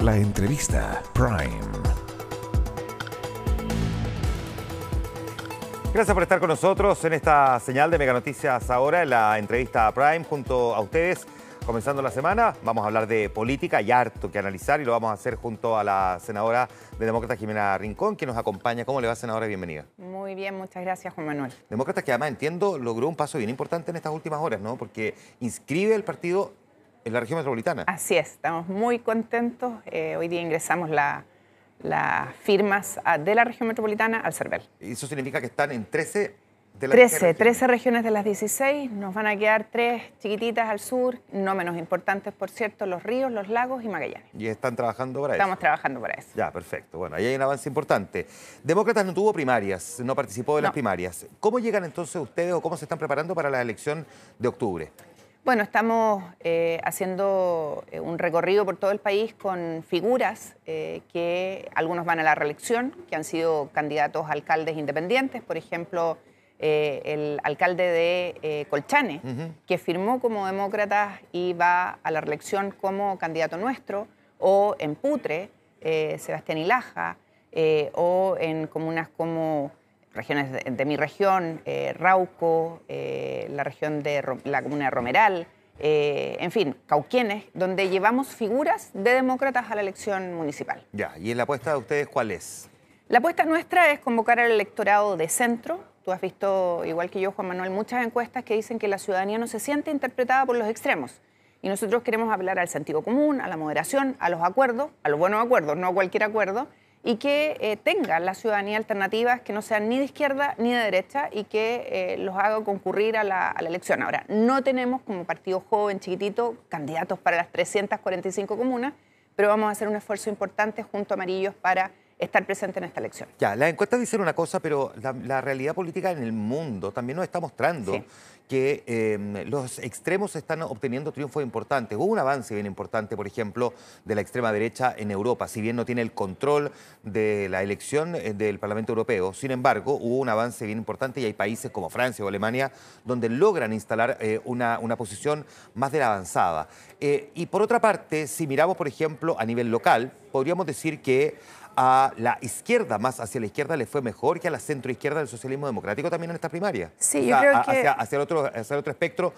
La entrevista Prime. Gracias por estar con nosotros en esta señal de Mega Noticias ahora, en la entrevista Prime junto a ustedes. Comenzando la semana, vamos a hablar de política y harto que analizar y lo vamos a hacer junto a la senadora de Demócrata, Jimena Rincón, que nos acompaña. ¿Cómo le va, senadora? Bienvenida. Muy bien, muchas gracias, Juan Manuel. Demócrata que además entiendo logró un paso bien importante en estas últimas horas, ¿no? Porque inscribe el partido en la región metropolitana. Así es, estamos muy contentos. Eh, hoy día ingresamos las firmas ah, de la región metropolitana al CERVEL. ¿Y eso significa que están en 13 de las 13, 13 regiones de las 16. Nos van a quedar tres chiquititas al sur, no menos importantes, por cierto, los ríos, los lagos y Magallanes. ¿Y están trabajando para eso? Estamos trabajando para eso. Ya, perfecto. Bueno, ahí hay un avance importante. Demócratas no tuvo primarias, no participó de las primarias. ¿Cómo llegan entonces ustedes o cómo se están preparando para la elección de octubre? Bueno, estamos eh, haciendo eh, un recorrido por todo el país con figuras eh, que algunos van a la reelección, que han sido candidatos a alcaldes independientes, por ejemplo, el alcalde de Colchane, que firmó como demócrata y va a la reelección como candidato nuestro, o en Putre, Sebastián Ilaja, o en comunas como regiones de, mi región, eh, Rauco, eh, la región de la comuna de Romeral, eh, en fin, Cauquienes, donde llevamos figuras de demócratas a la elección municipal. Ya, ¿y la apuesta de ustedes cuál es? La apuesta nuestra es convocar al electorado de centro. Tú has visto, igual que yo, Juan Manuel, muchas encuestas que dicen que la ciudadanía no se siente interpretada por los extremos. Y nosotros queremos hablar al sentido común, a la moderación, a los acuerdos, a los buenos acuerdos, no a cualquier acuerdo, y que tengan eh, tenga la ciudadanía alternativas que no sean ni de izquierda ni de derecha y que eh, los haga concurrir a la, a la, elección. Ahora, no tenemos como partido joven, chiquitito, candidatos para las 345 comunas, pero vamos a hacer un esfuerzo importante junto a Amarillos para estar presente en esta elección. Ya, las encuestas dicen una cosa, pero la, realidad política en el mundo también nos está mostrando que em, los extremos están obteniendo triunfos importantes. Hubo un avance bien importante, por ejemplo, de la extrema derecha en Europa. Si bien no tiene el control de la elección eh, del Parlamento Europeo, sin embargo, hubo un avance bien importante y hay países como Francia o Alemania donde logran instalar eh, una, una, posición más de la avanzada. Eh, y por otra parte, si miramos, por ejemplo, a nivel local, podríamos decir que a la izquierda, más hacia la izquierda, le fue mejor que a la centro izquierda del socialismo democrático también en esta primaria. Sí, yo creo que... Hacia, hacia, el otro, espectro.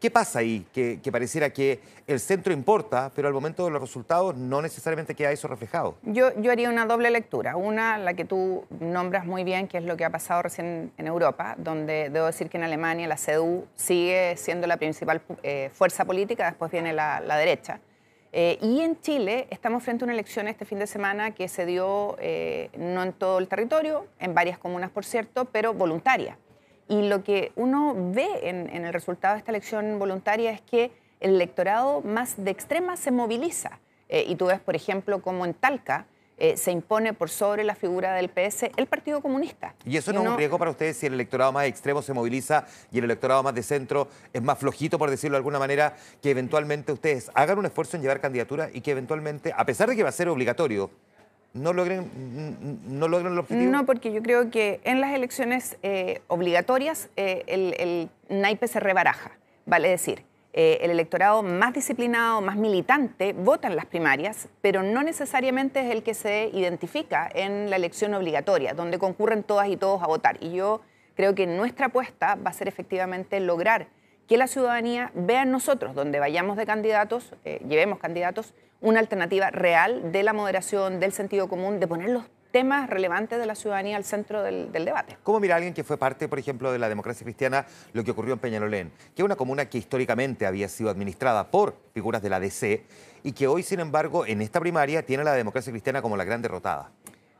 ¿Qué pasa ahí? Que, pareciera que el centro importa, pero al momento de los resultados no necesariamente queda eso reflejado. Yo, haría una doble lectura. Una, la que tú nombras muy bien, que es lo que ha pasado recién en Europa, donde debo decir que en Alemania la CDU sigue siendo la principal eh, fuerza política, después viene la derecha. Eh, y en Chile estamos frente a una elección este fin de semana que se dio eh, no en todo el territorio, en varias comunas por cierto, pero voluntaria. Y lo que uno ve en, el resultado de esta elección voluntaria es que el electorado más de extrema se moviliza. Eh, y tú ves, por ejemplo, como en Talca, eh, se impone por sobre la figura del PS el Partido Comunista. ¿Y eso no, es un riesgo para ustedes si el electorado más extremo se moviliza y el electorado más de centro es más flojito, por decirlo de alguna manera, que eventualmente ustedes hagan un esfuerzo en llevar candidatura y que eventualmente, a pesar de que va a ser obligatorio, no logren, no logren el objetivo? No, porque yo creo que en las elecciones eh, obligatorias eh, el, el naipe se rebaraja, vale decir eh, el electorado más disciplinado, más militante, vota en las primarias, pero no necesariamente es el que se identifica en la elección obligatoria, donde concurren todas y todos a votar. Y yo creo que nuestra apuesta va a ser efectivamente lograr que la ciudadanía vea en nosotros, donde vayamos de candidatos, eh, llevemos candidatos, una alternativa real de la moderación, del sentido común, de ponerlos temas relevantes de la ciudadanía al centro del, debate. ¿Cómo mira alguien que fue parte, por ejemplo, de la democracia cristiana lo que ocurrió en Peñalolén, que es una comuna que históricamente había sido administrada por figuras de la DC y que hoy, sin embargo, en esta primaria tiene la democracia cristiana como la gran derrotada?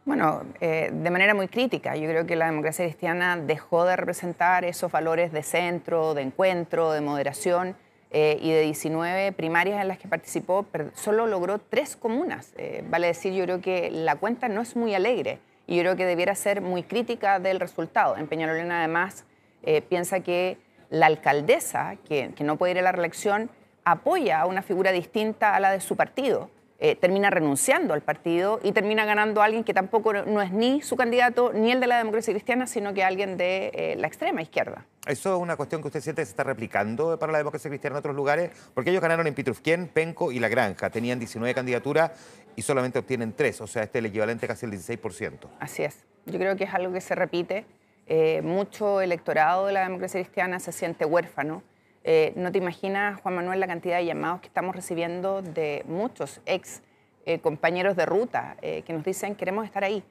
Bueno, eh, de manera muy crítica. Yo creo que la democracia cristiana dejó de representar esos valores de centro, de encuentro, de moderación eh, y de 19 primarias en las que participó, solo logró tres comunas. Eh, vale decir, yo creo que la cuenta no es muy alegre y yo creo que debiera ser muy crítica del resultado. En Peñalolén, además, eh, piensa que la alcaldesa, que, que no puede ir a la reelección, apoya a una figura distinta a la de su partido. Eh, termina renunciando al partido y termina ganando a alguien que tampoco no es ni su candidato ni el de la democracia cristiana, sino que alguien de eh, la extrema izquierda. ¿Eso es una cuestión que usted siente que se está replicando para la democracia cristiana en otros lugares? Porque ellos ganaron en Pitrufquén, Penco y La Granja. Tenían 19 candidaturas y solamente obtienen 3, o sea, este es el equivalente casi al 16%. Así es. Yo creo que es algo que se repite. Eh, mucho electorado de la democracia cristiana se siente huérfano. Eh, no te imaginas, Juan Manuel, la cantidad de llamados que estamos recibiendo de muchos ex eh, compañeros de ruta eh, que nos dicen queremos estar ahí.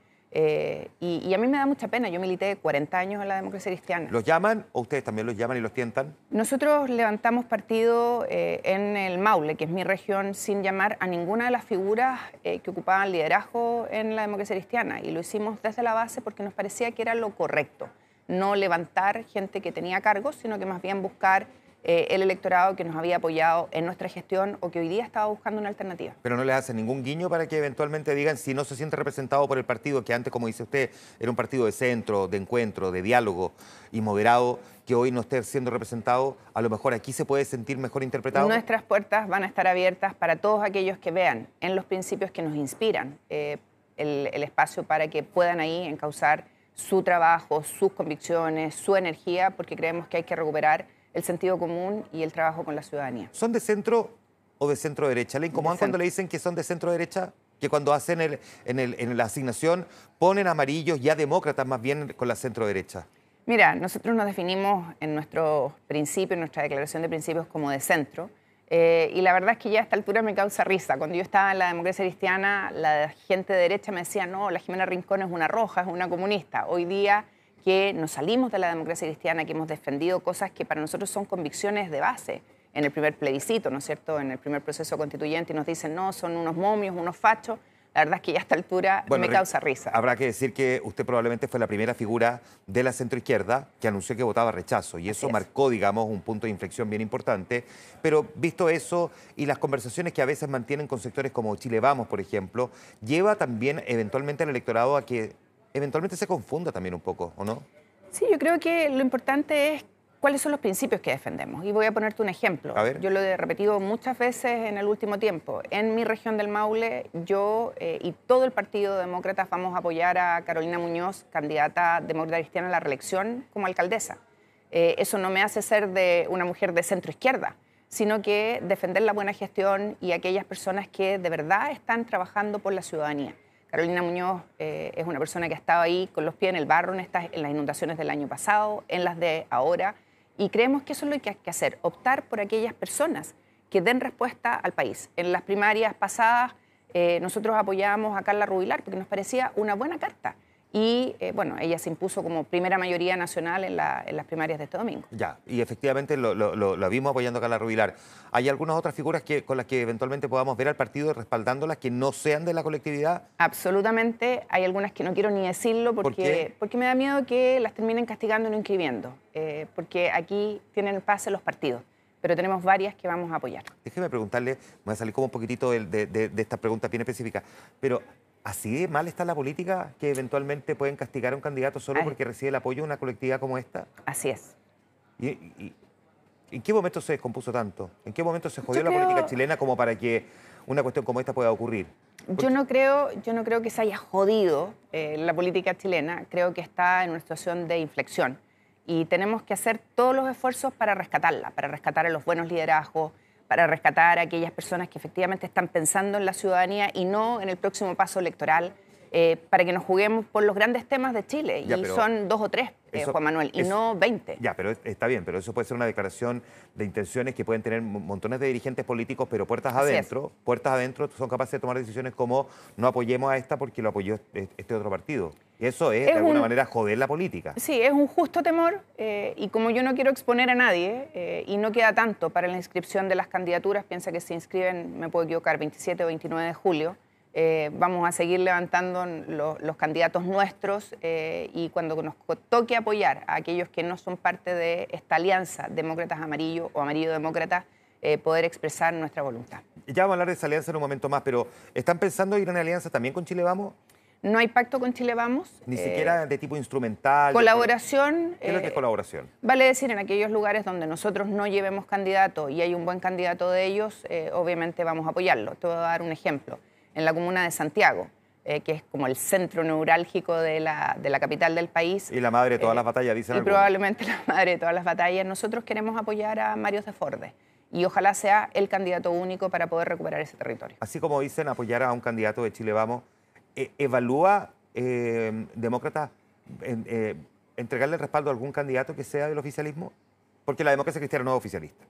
Y, y, a mí me da mucha pena, yo milité 40 años en la democracia cristiana. ¿Los llaman o ustedes también los llaman y los tientan? Nosotros levantamos partido en el Maule, que es mi región, sin llamar a ninguna de las figuras que ocupaban liderazgo en la democracia cristiana. Y lo hicimos desde la base porque nos parecía que era lo correcto, no levantar gente que tenía cargos, sino que más bien buscar eh, el electorado que nos había apoyado en nuestra gestión o que hoy día estaba buscando una alternativa. Pero no le hace ningún guiño para que eventualmente digan si no se siente representado por el partido que antes, como dice usted, era un partido de centro, de encuentro, de diálogo y moderado, que hoy no esté siendo representado, a lo mejor aquí se puede sentir mejor interpretado. Nuestras puertas van a estar abiertas para todos aquellos que vean en los principios que nos inspiran eh, el, el, espacio para que puedan ahí encauzar su trabajo, sus convicciones, su energía, porque creemos que hay que recuperar el sentido común y el trabajo con la ciudadanía. ¿Son de centro o de centro derecha? ¿Le incomodan cuando le dicen que son de centro derecha? Que cuando hacen en, la asignación ponen amarillos y a demócratas más bien con la centro derecha. Mira, nosotros nos definimos en nuestro principio, en nuestra declaración de principios como de centro. Eh, y la verdad es que ya a esta altura me causa risa. Cuando yo estaba en la democracia cristiana, la gente de derecha me decía, no, la Jimena Rincón es una roja, es una comunista. Hoy día que nos salimos de la democracia cristiana, que hemos defendido cosas que para nosotros son convicciones de base en el primer plebiscito, ¿no es cierto?, en el primer proceso constituyente y nos dicen, no, son unos momios, unos fachos. La verdad es que ya a esta altura me causa risa. Habrá que decir que usted probablemente fue la primera figura de la centroizquierda que anunció que votaba rechazo y eso marcó, digamos, un punto de inflexión bien importante. Pero visto eso y las conversaciones que a veces mantienen con sectores como Chile Vamos, por ejemplo, lleva también eventualmente al electorado a que eventualmente se confunda también un poco, ¿o no? Sí, yo creo que lo importante es cuáles son los principios que defendemos. Y voy a ponerte un ejemplo. Yo lo he repetido muchas veces en el último tiempo. En mi región del Maule, yo eh, y todo el Partido Demócrata vamos a apoyar a Carolina Muñoz, candidata demócrata cristiana a la reelección como alcaldesa. Eh, eso no me hace ser de una mujer de centro izquierda sino que defender la buena gestión y aquellas personas que de verdad están trabajando por la ciudadanía. Carolina Muñoz eh, es una persona que ha estado ahí con los pies en el barro en, las inundaciones del año pasado, en las de ahora, y creemos que eso es lo que hay que hacer, optar por aquellas personas que den respuesta al país. En las primarias pasadas eh, nosotros apoyábamos a Carla Rubilar porque nos parecía una buena carta y eh, bueno, ella se impuso como primera mayoría nacional en, las primarias de este domingo. Ya, y efectivamente lo, vimos apoyando a Carla Rubilar. ¿Hay algunas otras figuras que, con las que eventualmente podamos ver al partido respaldándolas que no sean de la colectividad? Absolutamente, hay algunas que no quiero ni decirlo porque, porque me da miedo que las terminen castigando y no inscribiendo, eh, porque aquí tienen pase los partidos pero tenemos varias que vamos a apoyar. Déjeme preguntarle, me voy a salir como un poquitito de, de, de, de bien específica, pero así de mal está la política que eventualmente pueden castigar a un candidato solo porque recibe el apoyo de una colectividad como esta. Así es. ¿Y, en qué momento se descompuso tanto? ¿En qué momento se jodió la política chilena como para que una cuestión como esta pueda ocurrir? Yo no, creo, yo no creo que se haya jodido eh, la política chilena, creo que está en una situación de inflexión y tenemos que hacer todos los esfuerzos para rescatarla, para rescatar a los buenos liderazgos, para rescatar a aquellas personas que efectivamente están pensando en la ciudadanía y no en el próximo paso electoral. Eh, para que nos juguemos por los grandes temas de Chile. y son dos o tres, eh, Juan Manuel, y no 20. Ya, pero está bien, pero eso puede ser una declaración de intenciones que pueden tener montones de dirigentes políticos, pero puertas adentro, puertas adentro son capaces de tomar decisiones como no apoyemos a esta porque lo apoyó este, este otro partido. Eso es, de alguna manera, joder la política. Sí, es un justo temor eh, y como yo no quiero exponer a nadie eh, y no queda tanto para la inscripción de las candidaturas, piensa que se inscriben, me puedo equivocar, 27 o 29 de julio, eh, vamos a seguir levantando los, candidatos nuestros y cuando nos toque apoyar a aquellos que no son parte de esta alianza demócratas amarillo o amarillo demócrata poder expresar nuestra voluntad. Ya vamos a hablar de esa alianza en un momento más, pero ¿están pensando ir a una alianza también con Chile Vamos? No hay pacto con Chile Vamos. Ni eh, siquiera de tipo instrumental. Colaboración. ¿Qué es lo que es eh, colaboración? Vale decir, en aquellos lugares donde nosotros no llevemos candidato y hay un buen candidato de ellos, eh, obviamente vamos a apoyarlo. Te voy a dar un ejemplo. En la comuna de Santiago, que es como el centro neurálgico de la, de la, capital del país. Y la madre de todas las batallas, dicen. Y probablemente la madre de todas las batallas. Nosotros queremos apoyar a Mario de y ojalá sea el candidato único para poder recuperar ese territorio. Así como dicen apoyar a un candidato de Chile Vamos e-, evalúa eh, demócrata eh, entregarle el respaldo a algún candidato que sea del oficialismo? Porque la democracia cristiana no es oficialista.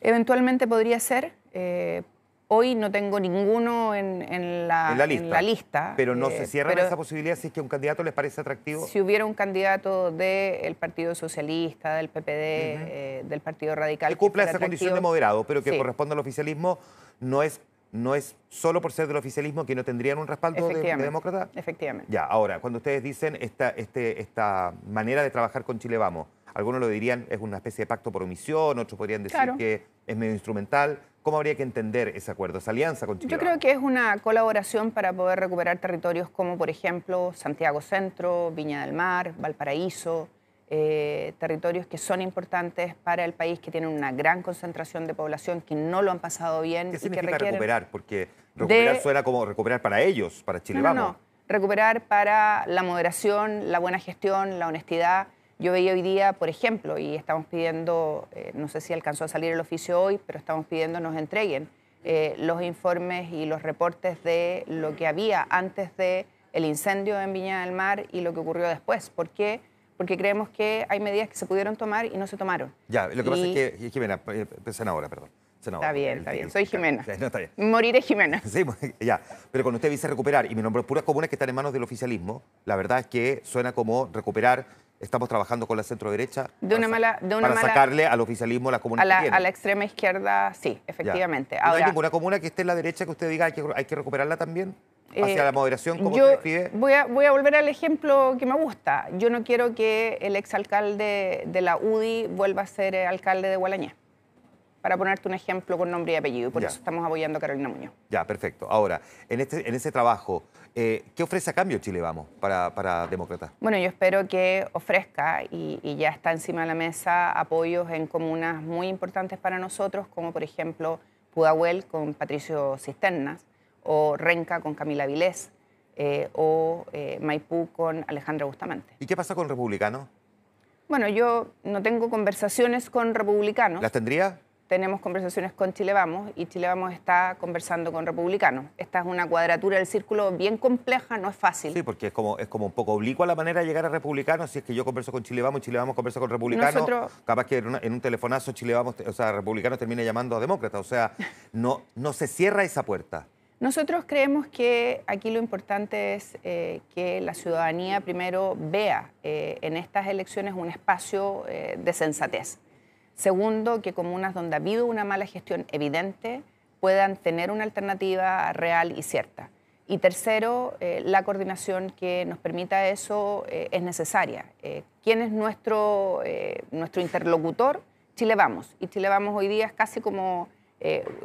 Eventualmente podría ser. Eh, hoy no tengo ninguno en, la, lista, Pero no se cierra esa posibilidad si es que un candidato les parece atractivo. Si hubiera un candidato del Partido Socialista, del PPD, del Partido Radical. Que cumpla esa condición de moderado, pero que corresponda al oficialismo, no es no es solo por ser del oficialismo que no tendrían un respaldo de, demócrata? Efectivamente. Ya, ahora, cuando ustedes dicen esta, este, esta manera de trabajar con Chile Vamos, algunos lo dirían es una especie de pacto por omisión, otros podrían decir que es medio instrumental. ¿Cómo habría que entender ese acuerdo, esa alianza con Chile? Yo creo que es una colaboración para poder recuperar territorios como, por ejemplo, Santiago Centro, Viña del Mar, Valparaíso, eh, territorios que son importantes para el país, que tienen una gran concentración de población, que no lo han pasado bien. y que requieren recuperar? Porque recuperar de... suena como recuperar para ellos, para Chile no, No, Recuperar para la moderación, la buena gestión, la honestidad. Yo veía hoy día, por ejemplo, y estamos pidiendo, eh, no sé si alcanzó a salir el oficio hoy, pero estamos pidiendo nos entreguen eh, los informes y los reportes de lo que había antes de el incendio en Viña del Mar y lo que ocurrió después. Porque porque creemos que hay medidas que se pudieron tomar y no se tomaron. Ya, lo que pasa es que, eh, Jimena, senadora, eh, eh, perdón. está bien, está bien. Soy Jimena. no, está bien. Moriré Jimena. Sí, pues, ya. Pero cuando usted dice recuperar, y mi nombre es puras comunes que están en manos del oficialismo, la verdad es que suena como recuperar estamos trabajando con la centro-derecha para, sacarle al oficialismo a la, que a la extrema izquierda, sí, efectivamente. hay ninguna comuna que esté en la derecha que usted diga hay que, hay que recuperarla también? Eh, hacia la moderación, como yo voy, a, voy a, volver al ejemplo que me gusta. Yo no quiero que el exalcalde de la UDI vuelva a ser eh, alcalde de Gualañé para ponerte un ejemplo con nombre y apellido, por eso estamos apoyando a Carolina Muñoz. Ya, perfecto. Ahora, en, este, ese trabajo, eh, ¿qué ofrece a cambio Chile Vamos para, Demócrata? Bueno, yo espero que ofrezca, y, ya está encima de la mesa, apoyos en comunas muy importantes para nosotros, como por ejemplo Pudahuel con Patricio Cisternas, o Renca con Camila Vilés, eh, o eh, Maipú con Alejandra Bustamante. ¿Y qué pasa con republicanos? Bueno, yo no tengo conversaciones con republicanos. ¿Las tendría? tenemos conversaciones con Chile Vamos y Chile Vamos está conversando con republicanos. Esta es una cuadratura del círculo bien compleja, no es fácil. Sí, porque es como, es como un poco oblicua la manera de llegar a republicanos. Si es que yo converso con Chile Vamos y Chile Vamos conversa con republicanos, capaz que en, un telefonazo Chile Vamos, o sea, republicanos termina llamando a demócratas. O sea, no, no se cierra esa puerta. Nosotros creemos que aquí lo importante es eh, que la ciudadanía primero vea eh, en estas elecciones un espacio eh, de sensatez. Segundo, que comunas donde ha habido una mala gestión evidente puedan tener una alternativa real y cierta. Y tercero, eh, la coordinación que nos permita eso eh, es necesaria. Eh, ¿Quién es nuestro, nuestro interlocutor? Chile Vamos. Y Chile Vamos hoy día es casi como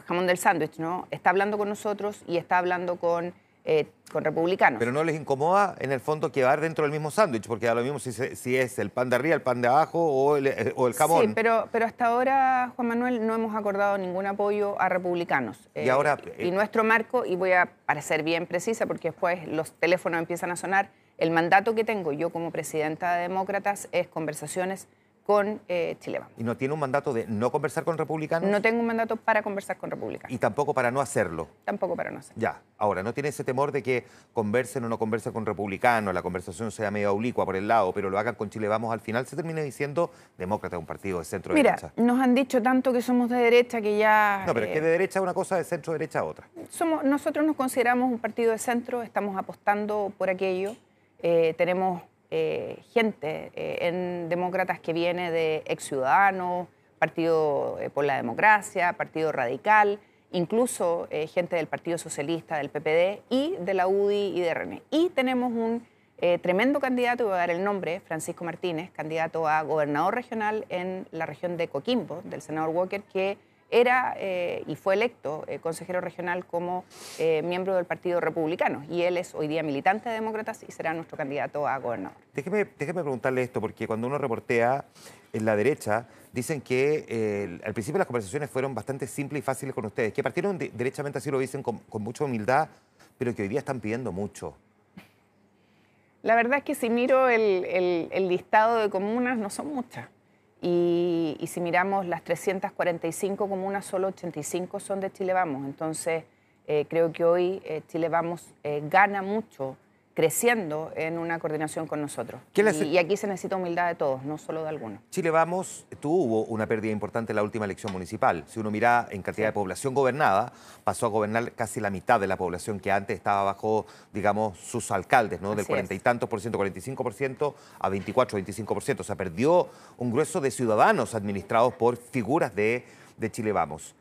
jamón del sándwich, ¿no? Está hablando con nosotros y está hablando con eh, con republicanos. Pero no les incomoda, en el fondo, quedar dentro del mismo sándwich, porque a lo mismo si, es el pan de arriba, el pan de abajo o el, eh, o jamón. Sí, pero, pero hasta ahora, Juan Manuel, no hemos acordado ningún apoyo a republicanos. Y eh, ahora... y nuestro marco, y voy a, parecer bien precisa, porque después los teléfonos empiezan a sonar, el mandato que tengo yo como presidenta de Demócratas es conversaciones con eh, Chilevamos. ¿Y no tiene un mandato de no conversar con republicanos? No tengo un mandato para conversar con republicanos. ¿Y tampoco para no hacerlo? Tampoco para no hacerlo. Ya. Ahora, ¿no tiene ese temor de que conversen o no conversen con republicanos, la conversación sea medio oblicua por el lado, pero lo hagan con Chile Vamos, al final se termina diciendo demócrata, un partido de centro derecha? Mira, nos han dicho tanto que somos de derecha que ya... No, pero es que eh, de derecha una cosa, de centro derecha otra. Somos, nosotros nos consideramos un partido de centro, estamos apostando por aquello, eh, tenemos eh, gente eh, en demócratas que viene de ex ciudadanos, Partido eh, por la Democracia, Partido Radical, incluso gente del Partido Socialista, del PPD y de la UDI y de RN. Y tenemos un tremendo candidato, voy a dar el nombre, Francisco Martínez, candidato a gobernador regional en la región de Coquimbo, del senador Walker, que era eh, y fue electo eh, consejero regional como eh, miembro del Partido Republicano y él es hoy día militante de Demócratas y será nuestro candidato a gobernador. Déjeme, déjeme preguntarle esto, porque cuando uno reportea en la derecha, dicen que al principio las conversaciones fueron bastante simples y fáciles con ustedes, que partieron derechamente así lo dicen con, mucha humildad, pero que hoy día están pidiendo mucho. La verdad es que si miro el listado de comunas, no son muchas. Y, si miramos las 345 comunas, solo 85 son de Chile Vamos. Entonces, eh, creo que hoy eh, Chile Vamos eh, gana mucho creciendo en una coordinación con nosotros. Y, aquí se necesita humildad de todos, no solo de algunos. Chile Vamos tuvo una pérdida importante en la última elección municipal. Si uno mira en cantidad de población gobernada, pasó a gobernar casi la mitad de la población que antes estaba bajo, digamos, sus alcaldes, ¿no? Del cuarenta y tantos por ciento, 45 por ciento a 24, 25 por ciento. O sea, perdió un grueso de ciudadanos administrados por figuras de, de Chile Vamos.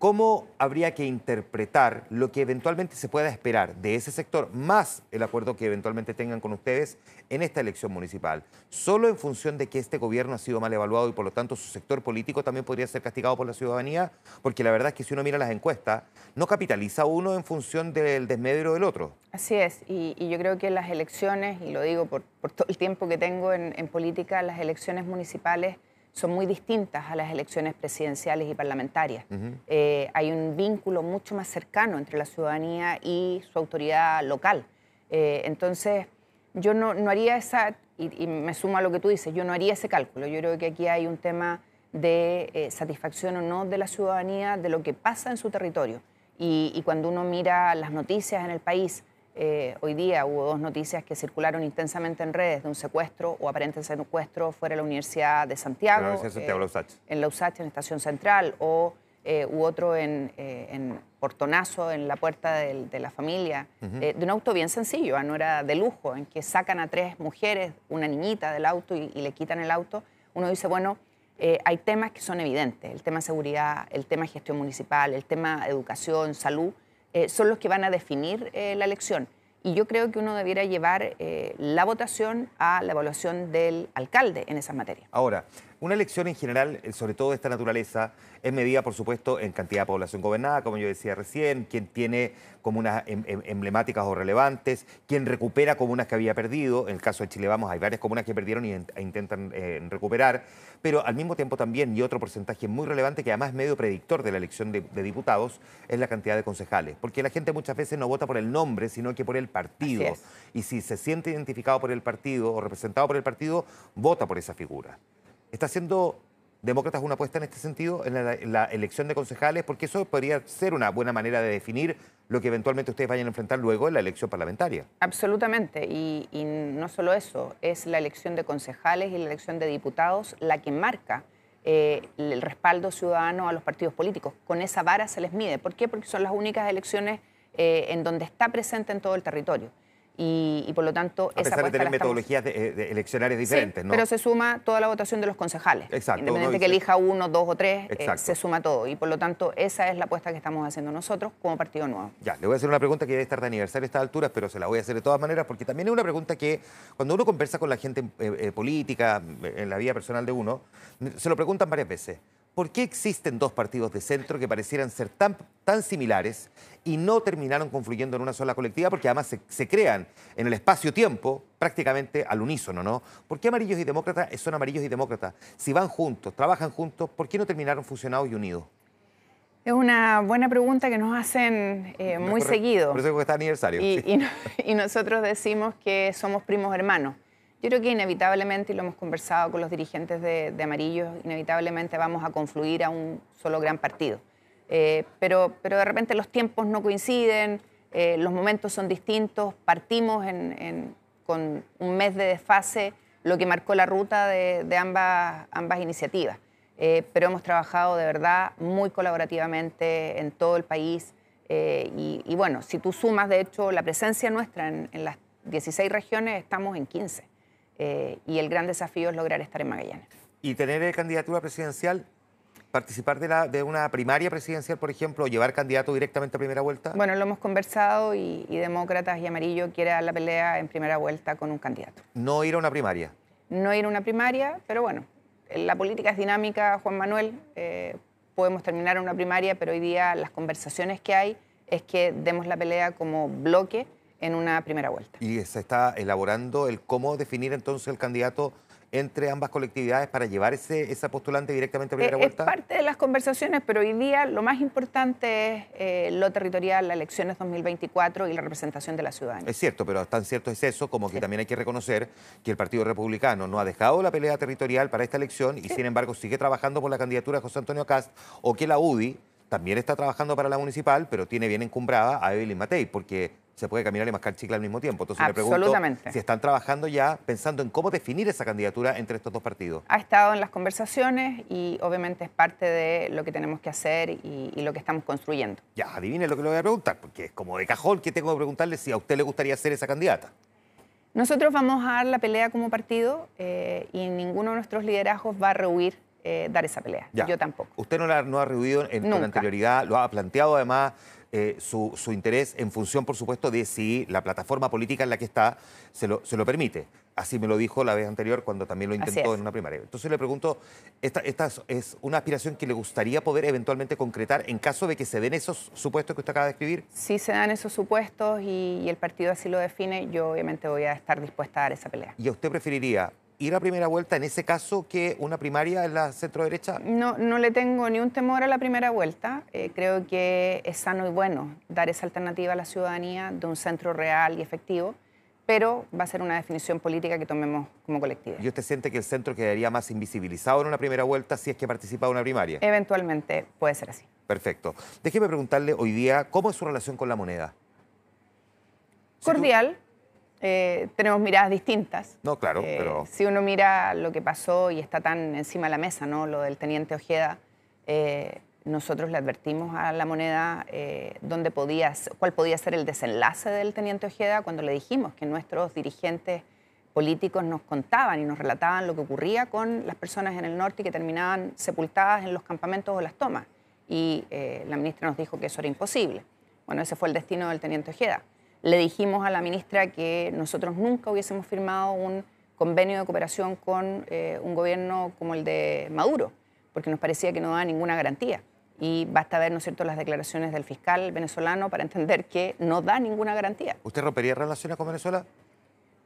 ¿Cómo habría que interpretar lo que eventualmente se pueda esperar de ese sector, más el acuerdo que eventualmente tengan con ustedes en esta elección municipal? ¿Solo en función de que este gobierno ha sido mal evaluado y por lo tanto su sector político también podría ser castigado por la ciudadanía? Porque la verdad es que si uno mira las encuestas, no capitaliza uno en función del desmedro del otro. Así es, y, yo creo que las elecciones, y lo digo por, todo el tiempo que tengo en política, las elecciones municipales son muy distintas a las elecciones presidenciales y parlamentarias. Eh, hay un vínculo mucho más cercano entre la ciudadanía y su autoridad local. Eh, entonces, yo no, haría esa, y, me sumo a lo que tú dices, yo no haría ese cálculo. Yo creo que aquí hay un tema de eh, satisfacción o no de la ciudadanía de lo que pasa en su territorio. Y, y cuando uno mira las noticias en el país, eh, hoy día hubo dos noticias que circularon intensamente en redes de un secuestro o aparente secuestro fuera de la Universidad de Santiago. La Universidad eh, En la en Estación Central, o eh, u otro en, Portonazo, en la puerta de, la familia, de un auto bien sencillo, ¿ah? no era de lujo, en que sacan a tres mujeres, una niñita del auto y, le quitan el auto. Uno dice, bueno, hay temas que son evidentes, el tema seguridad, el tema gestión municipal, el tema educación, salud, eh, son los que van a definir eh, la elección. Y yo creo que uno debiera llevar eh, la votación a la evaluación del alcalde en esas materias. Ahora, una elección en general, eh, sobre todo de esta naturaleza, es medida, por supuesto, en cantidad de población gobernada, como yo decía recién, quien tiene comunas em, em, emblemáticas o relevantes, quien recupera comunas que había perdido. En el caso de Chile Vamos hay varias comunas que perdieron e intentan eh, recuperar, pero al mismo tiempo también, y otro porcentaje muy relevante que además es medio predictor de la elección de diputados, es la cantidad de concejales, porque la gente muchas veces no vota por el nombre, sino que por el partido. Y si se siente identificado por el partido o representado por el partido, vota por esa figura. ¿Está haciendo Demócratas una apuesta en este sentido, en la, elección de concejales? Porque eso podría ser una buena manera de definir lo que eventualmente ustedes vayan a enfrentar luego en la elección parlamentaria. Absolutamente, y, no solo eso, es la elección de concejales y la elección de diputados la que marca eh, el respaldo ciudadano a los partidos políticos. Con esa vara se les mide. ¿Por qué? Porque son las únicas elecciones eh, en donde está presente en todo el territorio y, por lo tanto... A pesar de tener metodologías de, eh, diferentes, ¿no? pero se suma toda la votación de los concejales. Exacto. Independiente que elija uno, dos o tres, eh, se suma todo. Y por lo tanto, esa es la apuesta que estamos haciendo nosotros como Partido Nuevo. Ya, le voy a hacer una pregunta que debe estar de aniversario a estas alturas, pero se la voy a hacer de todas maneras, porque también es una pregunta que cuando uno conversa con la gente eh, política, en la vida personal de uno, se lo preguntan varias veces. ¿Por qué existen dos partidos de centro que parecieran ser tan, similares y no terminaron confluyendo en una sola colectiva? Porque además se, crean en el espacio-tiempo prácticamente al unísono, ¿no? ¿Por qué amarillos y demócratas son amarillos y demócratas? Si van juntos, trabajan juntos, ¿por qué no terminaron fusionados y unidos? Es una buena pregunta que nos hacen eh, muy seguido. Por eso es que está aniversario. y nosotros decimos que somos primos hermanos. Yo creo que inevitablemente, y lo hemos conversado con los dirigentes de, Amarillo, Amarillos, inevitablemente vamos a confluir a un solo gran partido. Eh, pero, pero de repente los tiempos no coinciden, eh, los momentos son distintos, partimos con un mes de desfase, lo que marcó la ruta de, ambas, ambas iniciativas. Eh, pero hemos trabajado de verdad muy colaborativamente en todo el país y, bueno, si tú sumas de hecho la presencia nuestra en las 16 regiones, estamos en 15. Eh, y el gran desafío es lograr estar en Magallanes. ¿Y tener eh, candidatura presidencial? ¿Participar de, la, de una primaria presidencial, por ejemplo, o llevar candidato directamente a primera vuelta? Bueno, lo hemos conversado y, Demócratas y Amarillo quiere dar la pelea en primera vuelta con un candidato. ¿No ir a una primaria? No ir a una primaria, pero bueno, eh, la política es dinámica, Juan Manuel. podemos terminar una primaria, pero hoy día las conversaciones que hay es que demos la pelea como bloque en una primera vuelta. Y se está elaborando el cómo definir entonces el candidato entre ambas colectividades para llevar ese, esa postulante directamente a primera eh, vuelta? Es parte de las conversaciones, pero hoy día lo más importante es eh, lo territorial, las elecciones 2024 y la representación de la ciudadanía. Es cierto, pero tan cierto es eso como que también hay que reconocer que el Partido Republicano no ha dejado la pelea territorial para esta elección y sin embargo sigue trabajando por la candidatura de José Antonio Cast o que la UDI también está trabajando para la municipal, pero tiene bien encumbrada a Evelyn Matei, porque se puede caminar y mascar chicle al mismo tiempo. Entonces le pregunto si están trabajando ya pensando en cómo definir esa candidatura entre estos dos partidos. Ha estado en las conversaciones y obviamente es parte de lo que tenemos que hacer y, lo que estamos construyendo. Ya, adivine lo que le voy a preguntar, porque es como de cajón que tengo que preguntarle si a usted le gustaría ser esa candidata. Nosotros vamos a dar la pelea como partido eh, y ninguno de nuestros liderazgos va a rehuir eh, dar esa pelea. Yo tampoco. Usted no la no ha rehuido en, con anterioridad, lo ha planteado además eh, su, interés en función, por supuesto, de si la plataforma política en la que está se lo, se lo permite. Así me lo dijo la vez anterior cuando también lo intentó en una primaria. Entonces le pregunto, esta, es una aspiración que le gustaría poder eventualmente concretar en caso de que se den esos supuestos que usted acaba de escribir? Si se dan esos supuestos y, y el partido así lo define, yo obviamente voy a estar dispuesta a dar esa pelea. ¿Y a usted preferiría ir a primera vuelta en ese caso que una primaria en la centro derecha? No, no le tengo ni un temor a la primera vuelta. Eh, creo que es sano y bueno dar esa alternativa a la ciudadanía de un centro real y efectivo, pero va a ser una definición política que tomemos como colectiva. ¿Y usted siente que el centro quedaría más invisibilizado en una primera vuelta si es que participa de una primaria? Eventualmente puede ser así. Perfecto. Déjeme preguntarle hoy día cómo es su relación con la moneda. Cordial. Eh, tenemos miradas distintas. No, claro, eh, pero... Si uno mira lo que pasó y está tan encima de la mesa, ¿no? Lo del teniente Ojeda, eh, nosotros le advertimos a la moneda dónde podía, cuál podía ser el desenlace del teniente Ojeda cuando le dijimos que nuestros dirigentes políticos nos contaban y nos relataban lo que ocurría con las personas en el norte y que terminaban sepultadas en los campamentos o las tomas. Y la ministra nos dijo que eso era imposible. Bueno, ese fue el destino del teniente Ojeda le dijimos a la ministra que nosotros nunca hubiésemos firmado un convenio de cooperación con eh, un gobierno como el de Maduro, porque nos parecía que no daba ninguna garantía. Y basta ver, ¿no cierto?, las declaraciones del fiscal venezolano para entender que no da ninguna garantía. ¿Usted rompería relaciones con Venezuela?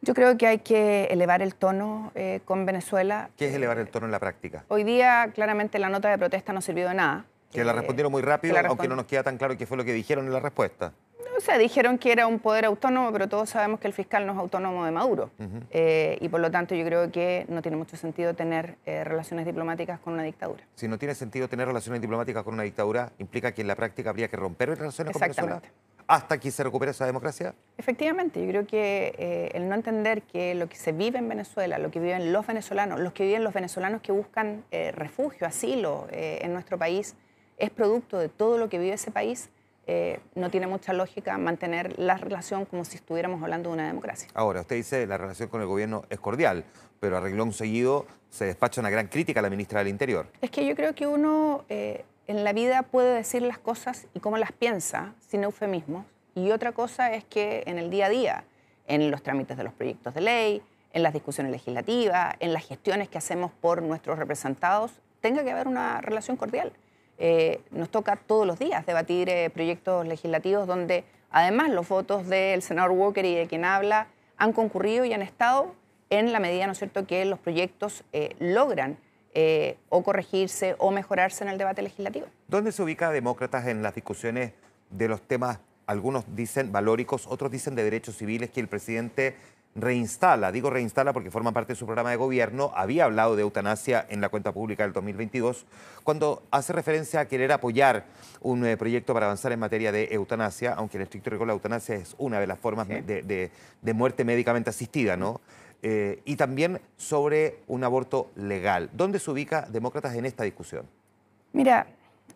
Yo creo que hay que elevar el tono eh, con Venezuela. ¿Qué es elevar el tono en la práctica? Hoy día, claramente, la nota de protesta no sirvió de nada. Que la eh, respondieron muy rápido, aunque no nos queda tan claro qué fue lo que dijeron en la respuesta. O sea, dijeron que era un poder autónomo, pero todos sabemos que el fiscal no es autónomo de Maduro. Eh, y por lo tanto yo creo que no tiene mucho sentido tener eh, relaciones diplomáticas con una dictadura. Si no tiene sentido tener relaciones diplomáticas con una dictadura, implica que en la práctica habría que romper relaciones con Venezuela hasta que se recupere esa democracia. Efectivamente, yo creo que eh, el no entender que lo que se vive en Venezuela, lo que viven los venezolanos, los que viven los venezolanos que buscan refugio, asilo en nuestro país, es producto de todo lo que vive ese país eh, no tiene mucha lógica mantener la relación como si estuviéramos hablando de una democracia. Ahora, usted dice la relación con el gobierno es cordial, pero arregló un seguido se despacha una gran crítica a la ministra del Interior. Es que yo creo que uno eh, en la vida puede decir las cosas y cómo las piensa, sin eufemismos, y otra cosa es que en el día a día, en los trámites de los proyectos de ley, en las discusiones legislativas, en las gestiones que hacemos por nuestros representados, tenga que haber una relación cordial. Eh, nos toca todos los días debatir eh, proyectos legislativos donde además los votos del senador Walker y de quien habla han concurrido y han estado en la medida, ¿no es cierto?, que los proyectos eh, logran o corregirse o mejorarse en el debate legislativo. ¿Dónde se ubica Demócratas en las discusiones de los temas, algunos dicen valóricos, otros dicen de derechos civiles, que el presidente reinstala, digo reinstala porque forma parte de su programa de gobierno, había hablado de eutanasia en la cuenta pública del 2022, cuando hace referencia a querer apoyar un eh, proyecto para avanzar en materia de eutanasia, aunque en estricto rigor la eutanasia es una de las formas de, muerte médicamente asistida, ¿no? Eh, y también sobre un aborto legal. ¿Dónde se ubica Demócratas en esta discusión? Mira,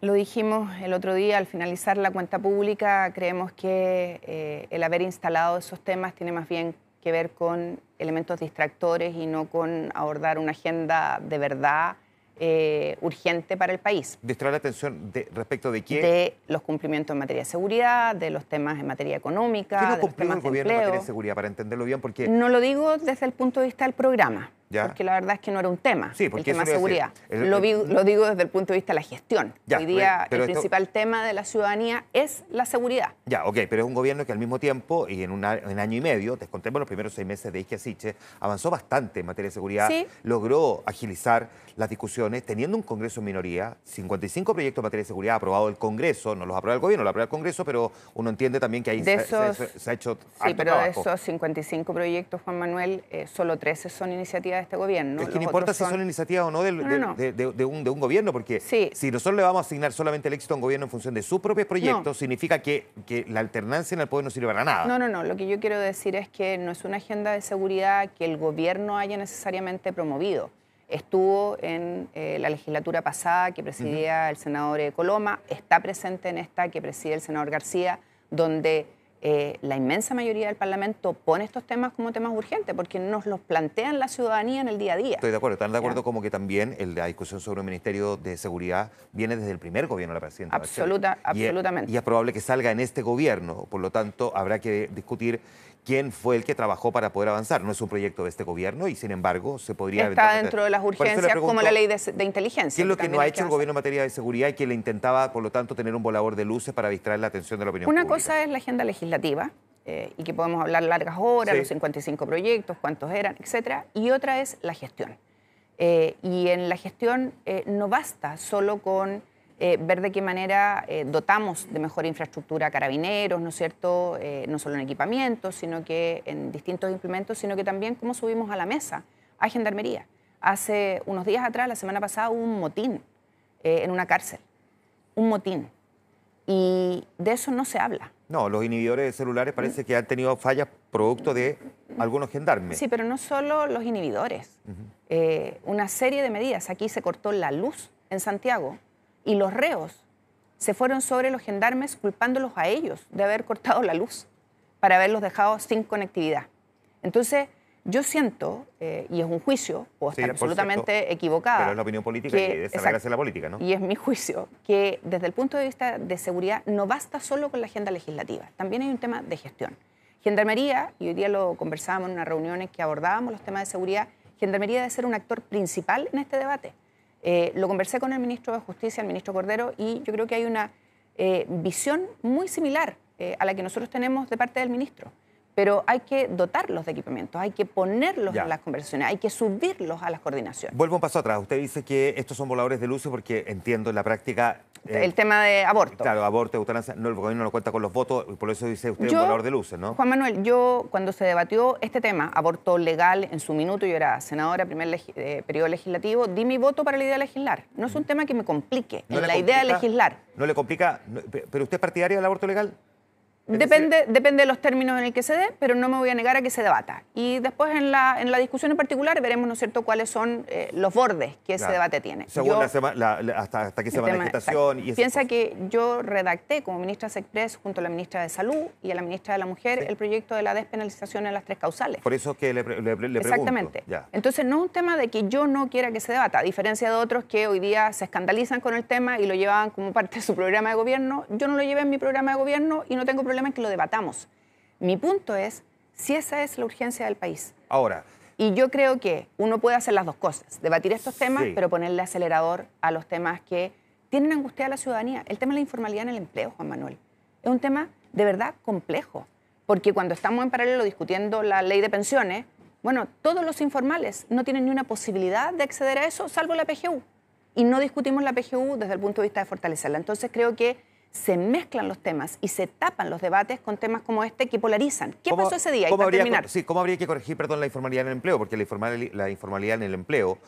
lo dijimos el otro día, al finalizar la cuenta pública, creemos que eh, el haber instalado esos temas tiene más bien que ver con elementos distractores y no con abordar una agenda de verdad eh, urgente para el país. ¿Distraer la atención de, respecto de quién De los cumplimientos en materia de seguridad, de los temas en materia económica. ¿Qué no cumplió gobierno en materia de seguridad, para entenderlo bien? Porque... No lo digo desde el punto de vista del programa. Porque la verdad es que no era un tema, el tema de seguridad. lo, digo desde el punto de vista de la gestión. Hoy día el principal tema de la ciudadanía es la seguridad. Ya, ok, pero es un gobierno que al mismo tiempo, y en un año y medio, descontemos los primeros seis meses de Asiche, avanzó bastante en materia de seguridad, logró agilizar las discusiones, teniendo un Congreso en minoría, 55 proyectos en materia de seguridad aprobado el Congreso, no los aprobó el gobierno, los aprueba el Congreso, pero uno entiende también que ahí se, ha hecho... Sí, pero de esos 55 proyectos, Juan Manuel, eh, solo 13 son iniciativas de este gobierno. Es que no importa si son, iniciativas o no, de, un, gobierno, porque si nosotros le vamos a asignar solamente el éxito a un gobierno en función de sus propios proyectos, significa que, la alternancia en el poder no sirve para nada. No, no, no. Lo que yo quiero decir es que no es una agenda de seguridad que el gobierno haya necesariamente promovido estuvo en eh, la legislatura pasada que presidía el senador Coloma, está presente en esta que preside el senador García, donde eh, la inmensa mayoría del Parlamento pone estos temas como temas urgentes, porque nos los plantean la ciudadanía en el día a día. Estoy de acuerdo, están de acuerdo como que también la discusión sobre un Ministerio de Seguridad viene desde el primer gobierno de la presidenta. Absoluta, absolutamente. y es probable que salga en este gobierno, por lo tanto habrá que discutir quién fue el que trabajó para poder avanzar. No es un proyecto de este gobierno y, sin embargo, se podría... Está dentro de las urgencias como la ley de, inteligencia. ¿Qué es lo que no ha hecho el gobierno en materia de seguridad y que le intentaba, por lo tanto, tener un volador de luces para distraer la atención de la opinión pública? Una cosa es la agenda legislativa, eh, y que podemos hablar largas horas, los 55 proyectos, cuántos eran, etcétera, y otra es la gestión. Eh, y en la gestión eh, no basta solo con eh, ver de qué manera eh, dotamos de mejor infraestructura a carabineros, ¿no es cierto? Eh, no solo en equipamiento, sino que en distintos implementos, sino que también cómo subimos a la mesa a gendarmería. Hace unos días atrás, la semana pasada, hubo un motín en una cárcel. Un motín. Y de eso no se habla. No, los inhibidores celulares parece que han tenido fallas producto de algunos gendarmes. Sí, pero no solo los inhibidores. una serie de medidas. Aquí se cortó la luz en Santiago y los reos se fueron sobre los gendarmes culpándolos a ellos de haber cortado la luz para haberlos dejado sin conectividad. Entonces, yo siento, eh, y es un juicio, o estar absolutamente equivocada. Pero es la opinión política y esa la política, ¿no? Y es mi juicio, que desde el punto de vista de seguridad no basta solo con la agenda legislativa, también hay un tema de gestión. Gendarmería, y hoy día lo conversábamos en unas reuniones que abordábamos los temas de seguridad, Gendarmería debe ser un actor principal en este debate. Eh, lo conversé con el ministro de Justicia, el ministro Cordero, y yo creo que hay una eh, visión muy similar eh, a la que nosotros tenemos de parte del ministro pero hay que dotarlos de equipamientos, hay que ponerlos en las conversaciones, hay que subirlos a las coordinaciones. Vuelvo un paso atrás. Usted dice que estos son voladores de luces porque entiendo en la práctica. Eh, el tema de aborto. Claro, aborto, eutanasia, no, el gobierno no cuenta con los votos, y por eso dice usted un volador de luces, ¿no? Juan Manuel, yo cuando se debatió este tema, aborto legal, en su minuto yo era senadora, primer eh, periodo legislativo, di mi voto para la idea de legislar. No es un mm. tema que me complique, la idea de legislar. No le complica, pero usted es partidaria del aborto legal? Depende, depende de los términos en el que se dé, pero no me voy a negar a que se debata. Y después en la, en la discusión en particular veremos, ¿no cierto?, cuáles son eh, los bordes que ese debate tiene. Según la va la, hasta, hasta Y Piensa que yo redacté como ministra Sexpress junto a la ministra de Salud y a la ministra de la Mujer el proyecto de la despenalización en las tres causales. Por eso es que le, pregunto. Exactamente. Entonces no es un tema de que yo no quiera que se debata, a diferencia de otros que hoy día se escandalizan con el tema y lo llevaban como parte de su programa de gobierno. Yo no lo llevé en mi programa de gobierno y no tengo problema problema que lo debatamos. Mi punto es si esa es la urgencia del país. Ahora. Y yo creo que uno puede hacer las dos cosas, debatir estos temas, pero ponerle acelerador a los temas que tienen angustia a la ciudadanía. El tema de la informalidad en el empleo, Juan Manuel, es un tema de verdad complejo, porque cuando estamos en paralelo discutiendo la ley de pensiones, bueno, todos los informales no tienen ni una posibilidad de acceder a eso, salvo la PGU. Y no discutimos la PGU desde el punto de vista de fortalecerla. Entonces creo que se mezclan los temas y se tapan los debates con temas como este que polarizan. ¿Qué pasó ese día? ¿cómo habría, que corregir, perdón, la informalidad en el empleo? Porque la, informalidad en el empleo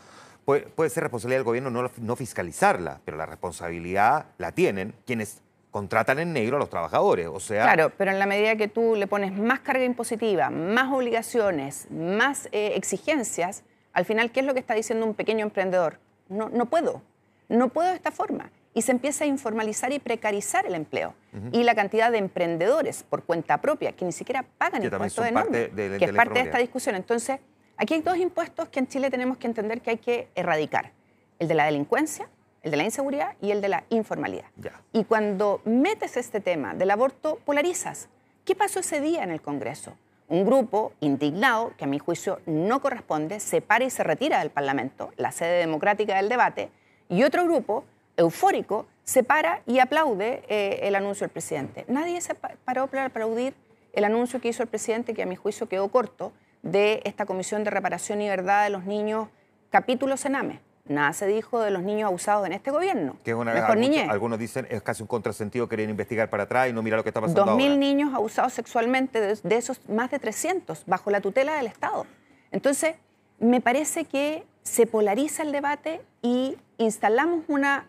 puede, ser responsabilidad del gobierno no, fiscalizarla, pero la responsabilidad la tienen quienes contratan en negro a los trabajadores, o sea... Claro, pero en la medida que tú le pones más carga impositiva, más obligaciones, más eh, exigencias, al final, ¿qué es lo que está diciendo un pequeño emprendedor? No, no puedo, no puedo de esta forma y se empieza a informalizar y precarizar el empleo. Y la cantidad de emprendedores por cuenta propia que ni siquiera pagan impuestos enormes, de, que es parte de esta discusión. Entonces, aquí hay dos impuestos que en Chile tenemos que entender que hay que erradicar. El de la delincuencia, el de la inseguridad y el de la informalidad. Y cuando metes este tema del aborto, polarizas. ¿Qué pasó ese día en el Congreso? Un grupo indignado, que a mi juicio no corresponde, se para y se retira del Parlamento, la sede democrática del debate, y otro grupo eufórico, se para y aplaude eh, el anuncio del presidente. Nadie se paró para aplaudir el anuncio que hizo el presidente, que a mi juicio quedó corto, de esta Comisión de Reparación y Verdad de los Niños, capítulo Sename. Nada se dijo de los niños abusados en este gobierno. Que una, Mejor algunos, niñez. Algunos dicen es casi un contrasentido querer investigar para atrás y no mirar lo que está pasando. Dos mil niños abusados sexualmente, de, esos más de 300, bajo la tutela del Estado. Entonces, me parece que se polariza el debate y instalamos una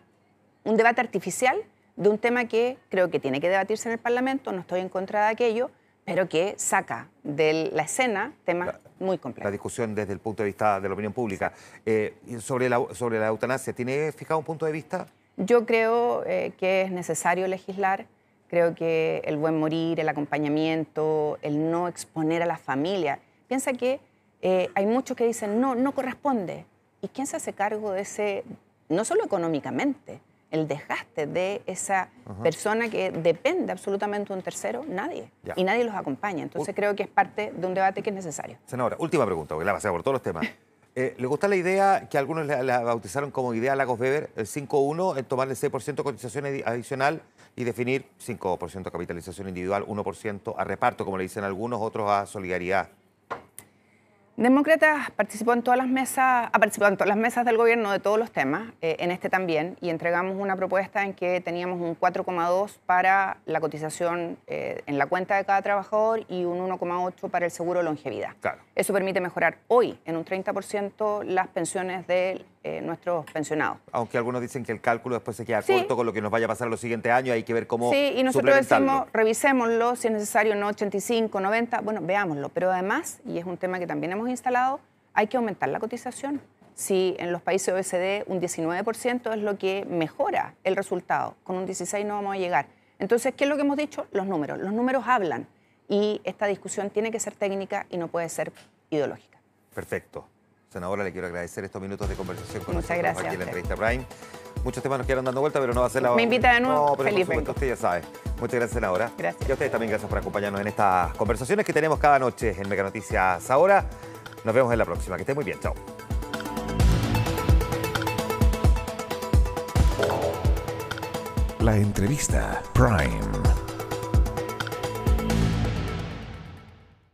un debate artificial de un tema que creo que tiene que debatirse en el Parlamento, no estoy en contra de aquello, pero que saca de la escena temas muy complejos. La discusión desde el punto de vista de la opinión pública. Eh, sobre, la, sobre la eutanasia, ¿tiene fijado un punto de vista? Yo creo eh, que es necesario legislar, creo que el buen morir, el acompañamiento, el no exponer a la familia. Piensa que eh, hay muchos que dicen, no, no corresponde. ¿Y quién se hace cargo de ese, no solo económicamente, el desgaste de esa persona que depende absolutamente de un tercero, nadie. Y nadie los acompaña. Entonces creo que es parte de un debate que es necesario. Senadora, última pregunta, porque la pasé por todos los temas. Eh, ¿Le gusta la idea que algunos la, bautizaron como idea Lagos beber el 5-1, el tomar el 6% de cotización adicional y definir 5% capitalización individual, 1% a reparto, como le dicen algunos, otros a solidaridad? Demócratas participó en todas las mesas, ha participado en todas las mesas del gobierno de todos los temas, eh, en este también, y entregamos una propuesta en que teníamos un 4,2 para la cotización eh, en la cuenta de cada trabajador y un 1,8 para el seguro de longevidad. Eso permite mejorar hoy en un 30% las pensiones de eh, nuestros pensionados. Aunque algunos dicen que el cálculo después se queda corto con lo que nos vaya a pasar los siguientes años, hay que ver cómo. Sí, y nosotros decimos, revisémoslo, si es necesario, no 85, 90, bueno, veámoslo. Pero además, y es un tema que también hemos instalado, hay que aumentar la cotización. Si en los países OECD un 19% es lo que mejora el resultado, con un 16% no vamos a llegar. Entonces, ¿qué es lo que hemos dicho? Los números. Los números hablan y esta discusión tiene que ser técnica y no puede ser ideológica. Perfecto. Senadora, le quiero agradecer estos minutos de conversación con Muchas nosotros gracias aquí en la entrevista Muchos temas nos quedan dando vuelta, pero no va a ser la... Me invita de nuevo, no, pero Felipe. usted ya sabe. Muchas gracias, senadora. Y a ustedes también gracias por acompañarnos en estas conversaciones que tenemos cada noche en Mega Noticias ahora. Nos vemos en la próxima. Que esté muy bien. Chao. La entrevista Prime.